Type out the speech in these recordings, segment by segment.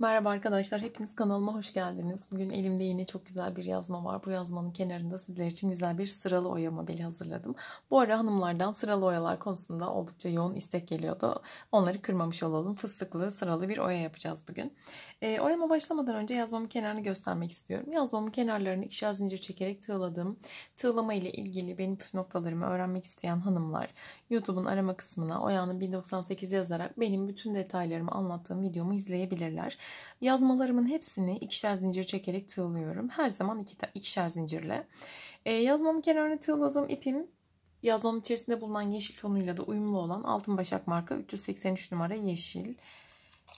Merhaba arkadaşlar, hepiniz kanalıma hoş geldiniz. Bugün elimde yine çok güzel bir yazma var. Bu yazmanın kenarında sizler için güzel bir sıralı oya modeli hazırladım. Bu ara hanımlardan sıralı oyalar konusunda oldukça yoğun istek geliyordu. Onları kırmamış olalım. Fıstıklı sıralı bir oya yapacağız bugün. E, oyama başlamadan önce yazmamın kenarını göstermek istiyorum. Yazmamın kenarlarını ikişer zincir çekerek tığladım. Tığlama ile ilgili benim püf noktalarımı öğrenmek isteyen hanımlar YouTube'un arama kısmına oyanın 1098 yazarak benim bütün detaylarımı anlattığım videomu izleyebilirler. Yazmalarımın hepsini ikişer zincir çekerek tığlıyorum. Her zaman iki, ikişer zincirle. E, yazmamın kenarına tığladığım ipim yazmamın içerisinde bulunan yeşil tonuyla da uyumlu olan altın başak marka 383 numara yeşil.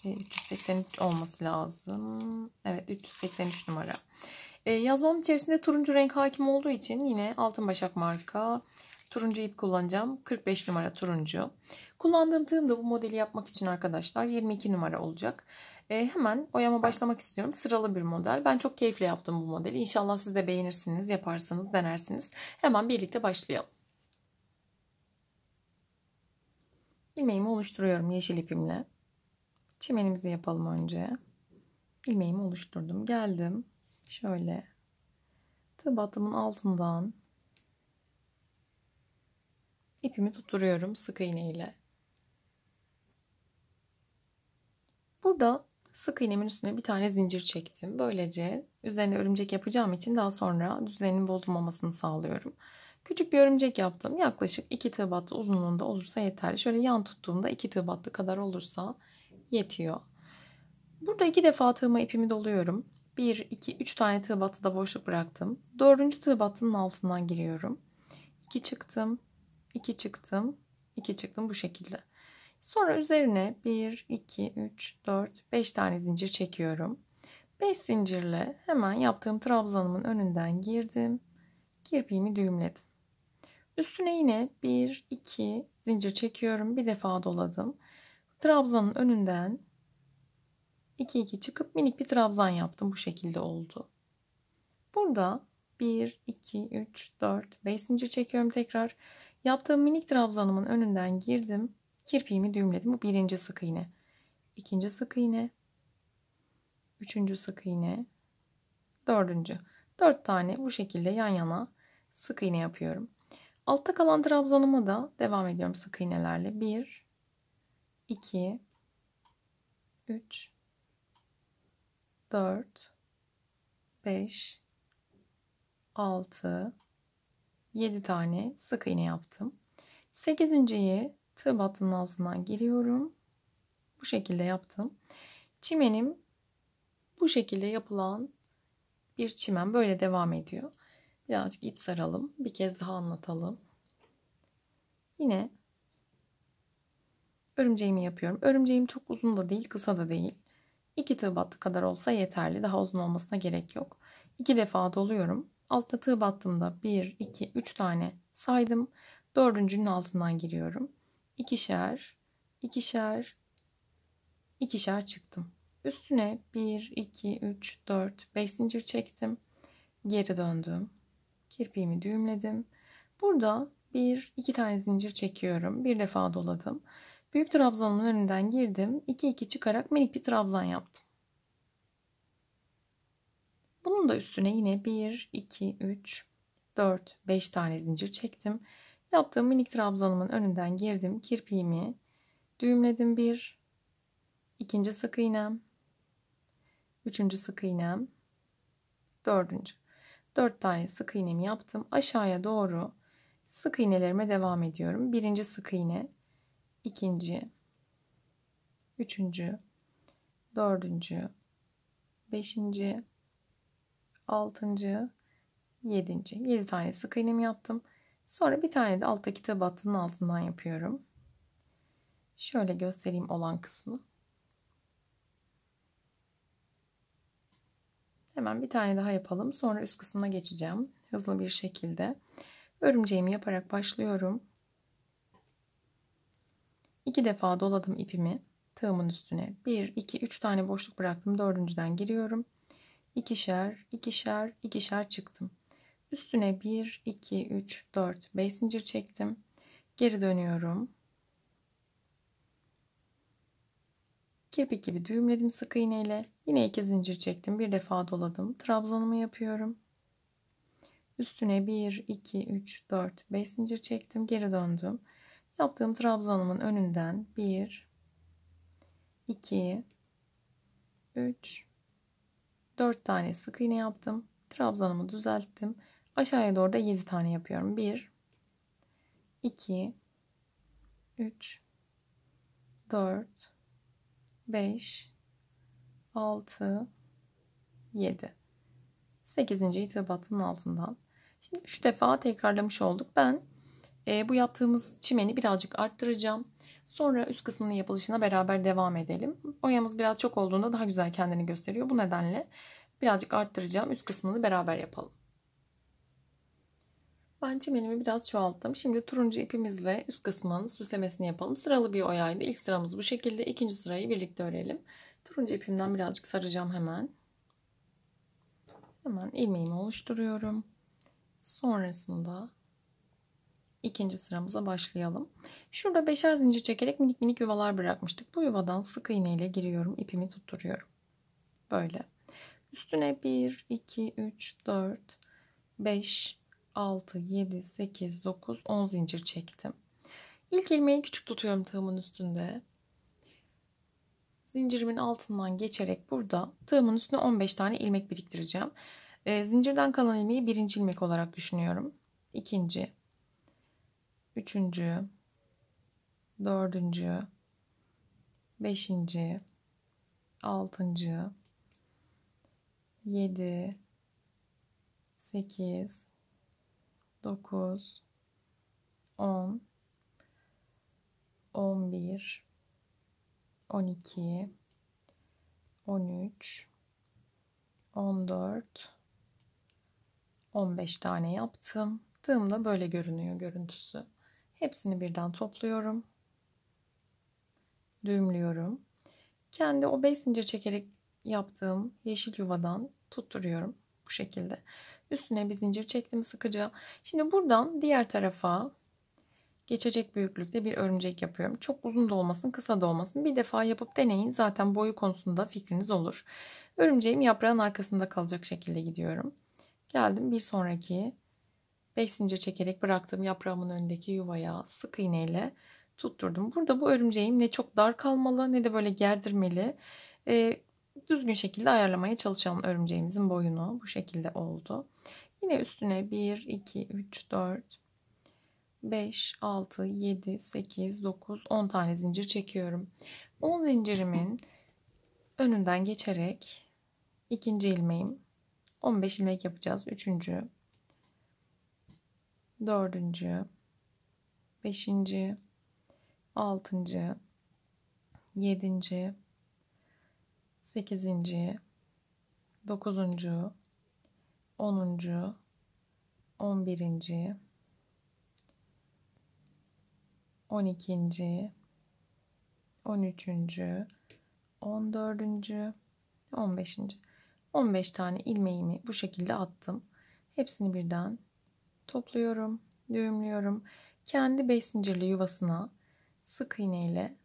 E, 383 olması lazım. Evet 383 numara. E, yazmamın içerisinde turuncu renk hakim olduğu için yine altın başak marka Turuncu ip kullanacağım. 45 numara turuncu. Kullandığım tığım da bu modeli yapmak için arkadaşlar 22 numara olacak. E, hemen oyama başlamak istiyorum. Sıralı bir model. Ben çok keyifle yaptım bu modeli. İnşallah siz de beğenirsiniz, yaparsanız denersiniz. Hemen birlikte başlayalım. Ilmeğimi oluşturuyorum yeşil ipimle. Çimenimizi yapalım önce. Ilmeğimi oluşturdum. Geldim. Şöyle. Tığ battımın altından ipimi tutturuyorum sık iğne ile. Burada sık iğnemin üstüne bir tane zincir çektim. Böylece üzerine örümcek yapacağım için daha sonra düzenin bozulmamasını sağlıyorum. Küçük bir örümcek yaptım. Yaklaşık 2 tığ battı uzunluğunda olursa yeterli. Şöyle yan tuttuğumda 2 tığ battı kadar olursa yetiyor. Burada iki defa tığıma ipimi doluyorum. 1, 2, 3 tane tığ battı da boşluk bıraktım. 4. tığ battının altından giriyorum. 2 çıktım. 2 çıktım. 2 çıktım bu şekilde. Sonra üzerine 1, 2, 3, 4, 5 tane zincir çekiyorum. 5 zincirle hemen yaptığım trabzanımın önünden girdim. Kirpiğimi düğümledim. Üstüne yine 1, 2 zincir çekiyorum. Bir defa doladım. Trabzanın önünden 2, 2 çıkıp minik bir trabzan yaptım. Bu şekilde oldu. Burada 1, 2, 3, 4, 5 zincir çekiyorum tekrar. Yaptığım minik trabzanımın önünden girdim. Kirpiğimi düğümledim. Bu birinci sık iğne. ikinci sık iğne. Üçüncü sık iğne. Dördüncü. Dört tane bu şekilde yan yana sık iğne yapıyorum. Altta kalan trabzanıma da devam ediyorum sık iğnelerle. 1, 2, 3, 4, 5, 6, 7 tane sık iğne yaptım. 8. tığ battının altından giriyorum. Bu şekilde yaptım. Çimenim bu şekilde yapılan bir çimen böyle devam ediyor. Birazcık ip saralım. Bir kez daha anlatalım. Yine örümceğimi yapıyorum. Örümceğim çok uzun da değil, kısa da değil. İki tığ battı kadar olsa yeterli. Daha uzun olmasına gerek yok. İki defa doluyorum. Altta tığ battığımda 1, 2, 3 tane saydım. Dördüncünün altından giriyorum. İkişer, ikişer, ikişer çıktım. Üstüne 1, 2, 3, 4, 5 zincir çektim. Geri döndüm. Kirpiğimi düğümledim. Burada bir iki tane zincir çekiyorum. Bir defa doladım. Büyük trabzanın önünden girdim. 2 2 çıkarak minik bir trabzan yaptım. Bunun da üstüne yine 1, 2, 3, 4, 5 tane zincir çektim. Yaptığım minik trabzanımın önünden girdim. Kirpiğimi düğümledim. 1, ikinci sık iğnem, üçüncü sık iğnem, dördüncü. 4 tane sık iğnemi yaptım. Aşağıya doğru sık iğnelerime devam ediyorum. Birinci sık iğne, ikinci, üçüncü, dördüncü, beşinci, altıncı, yedinci. Yedi tane sık iğnemi yaptım. Sonra bir tane de alttaki tabattının altından yapıyorum. Şöyle göstereyim olan kısmı. Hemen bir tane daha yapalım. Sonra üst kısmına geçeceğim. Hızlı bir şekilde. Örümceğimi yaparak başlıyorum. İki defa doladım ipimi tığımın üstüne. 1, 2, 3 tane boşluk bıraktım. Dördüncüden giriyorum ikişer, ikişer, ikişer çıktım. Üstüne 1, 2, 3, 4, 5 zincir çektim. Geri dönüyorum. Kirpik gibi düğümledim sık iğneyle. Yine 2 zincir çektim. Bir defa doladım. Trabzanımı yapıyorum. Üstüne 1, 2, 3, 4, 5 zincir çektim. Geri döndüm. Yaptığım trabzanımın önünden 1, 2, 3, 4 tane sık iğne yaptım. Trabzanımı düzelttim. Aşağıya doğru da 7 tane yapıyorum. 1 2 3 4 5 6 7 8. hitap hattının altından. Şimdi 3 defa tekrarlamış olduk. Ben e, bu yaptığımız çimeni birazcık arttıracağım. Sonra üst kısmının yapılışına beraber devam edelim. Oyamız biraz çok olduğunda daha güzel kendini gösteriyor. Bu nedenle birazcık arttıracağım. Üst kısmını beraber yapalım. Ben çimenimi biraz çoğalttım. Şimdi turuncu ipimizle üst kısmının süslemesini yapalım. Sıralı bir oyaydı. İlk sıramız bu şekilde. İkinci sırayı birlikte örelim. Turuncu ipimden birazcık saracağım hemen. Hemen ilmeğimi oluşturuyorum. Sonrasında ikinci sıramıza başlayalım. Şurada beşer zincir çekerek minik minik yuvalar bırakmıştık. Bu yuvadan sık iğne ile giriyorum. ipimi tutturuyorum. Böyle. Üstüne 1, 2, 3, 4, 5, 6, 7, 8, 9, 10 zincir çektim. İlk ilmeği küçük tutuyorum tığımın üstünde. Zincirimin altından geçerek burada tığımın üstüne 15 tane ilmek biriktireceğim. Ee, zincirden kalan ilmeği birinci ilmek olarak düşünüyorum. İkinci, üçüncü, dördüncü, beşinci, altıncı, yedi, sekiz, dokuz, on, on bir, on iki, on üç, on dört, on beş tane yaptım. da böyle görünüyor görüntüsü. Hepsini birden topluyorum. Düğümlüyorum. Kendi o 5 zincir çekerek yaptığım yeşil yuvadan tutturuyorum bu şekilde. Üstüne bir zincir çektim sıkıca. Şimdi buradan diğer tarafa geçecek büyüklükte bir örümcek yapıyorum. Çok uzun da olmasın, kısa da olmasın. Bir defa yapıp deneyin. Zaten boyu konusunda fikriniz olur. Örümceğim yaprağın arkasında kalacak şekilde gidiyorum. Geldim bir sonraki 5 zincir çekerek bıraktığım yaprağımın önündeki yuvaya sık iğneyle tutturdum. Burada bu örümceğim ne çok dar kalmalı ne de böyle gerdirmeli. E, düzgün şekilde ayarlamaya çalışalım örümceğimizin boyunu. Bu şekilde oldu. Yine üstüne 1, 2, 3, 4, 5, 6, 7, 8, 9, 10 tane zincir çekiyorum. 10 zincirimin önünden geçerek ikinci ilmeğim 15 ilmek yapacağız. Üçüncü, dördüncü, beşinci, altıncı, yedinci, sekizinci, dokuzuncu, onuncu, on birinci, on ikinci, on üçüncü, on dördüncü, on beşinci. 15 tane ilmeğimi bu şekilde attım. Hepsini birden topluyorum, düğümlüyorum. Kendi beş zincirli yuvasına sık iğneyle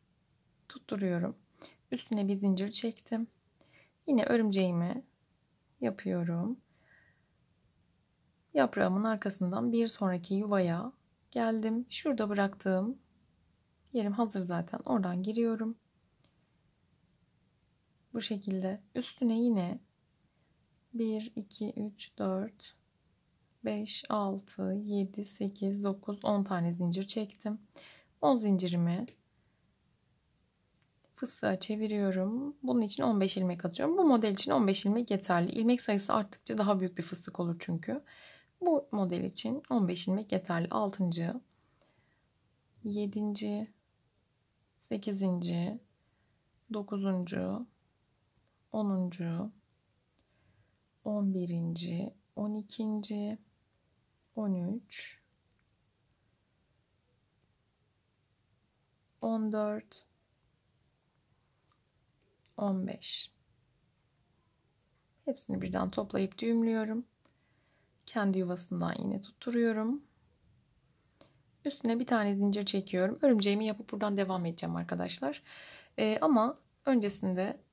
tutturuyorum. Üstüne bir zincir çektim. Yine örümceğimi yapıyorum. Yaprağımın arkasından bir sonraki yuvaya geldim. Şurada bıraktığım yerim hazır zaten. Oradan giriyorum. Bu şekilde üstüne yine 1, 2, 3, 4, 5, 6, 7, 8, 9, 10 tane zincir çektim. 10 zincirimi fıstığa çeviriyorum. Bunun için 15 ilmek atıyorum. Bu model için 15 ilmek yeterli. İlmek sayısı arttıkça daha büyük bir fıstık olur çünkü. Bu model için 15 ilmek yeterli. 6. 7. 8. 9. 10. 11. 12. 13 14 15 Hepsini birden toplayıp düğümlüyorum. Kendi yuvasından yine tutturuyorum. Üstüne bir tane zincir çekiyorum. Örümceğimi yapıp buradan devam edeceğim arkadaşlar. Ee, ama öncesinde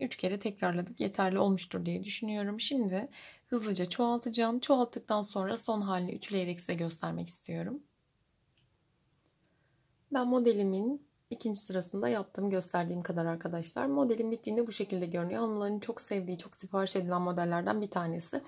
3 kere tekrarladık yeterli olmuştur diye düşünüyorum. Şimdi hızlıca çoğaltacağım. Çoğalttıktan sonra son halini ütüleyerek size göstermek istiyorum. Ben modelimin ikinci sırasında yaptım gösterdiğim kadar arkadaşlar. Modelim bittiğinde bu şekilde görünüyor. Hanımların çok sevdiği, çok sipariş edilen modellerden bir tanesi.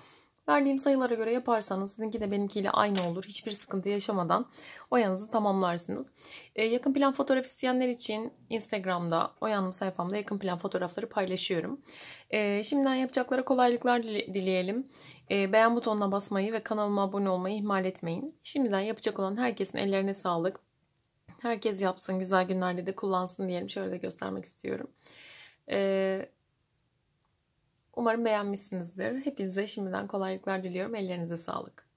Verdiğim sayılara göre yaparsanız sizinki de benimkiyle aynı olur. Hiçbir sıkıntı yaşamadan oyanızı tamamlarsınız. Ee, yakın plan fotoğraf isteyenler için Instagram'da oyanım sayfamda yakın plan fotoğrafları paylaşıyorum. Ee, şimdiden yapacaklara kolaylıklar dileyelim. Ee, beğen butonuna basmayı ve kanalıma abone olmayı ihmal etmeyin. Şimdiden yapacak olan herkesin ellerine sağlık. Herkes yapsın güzel günlerde de kullansın diyelim. Şöyle de göstermek istiyorum. Ee, Umarım beğenmişsinizdir. Hepinize şimdiden kolaylıklar diliyorum. Ellerinize sağlık.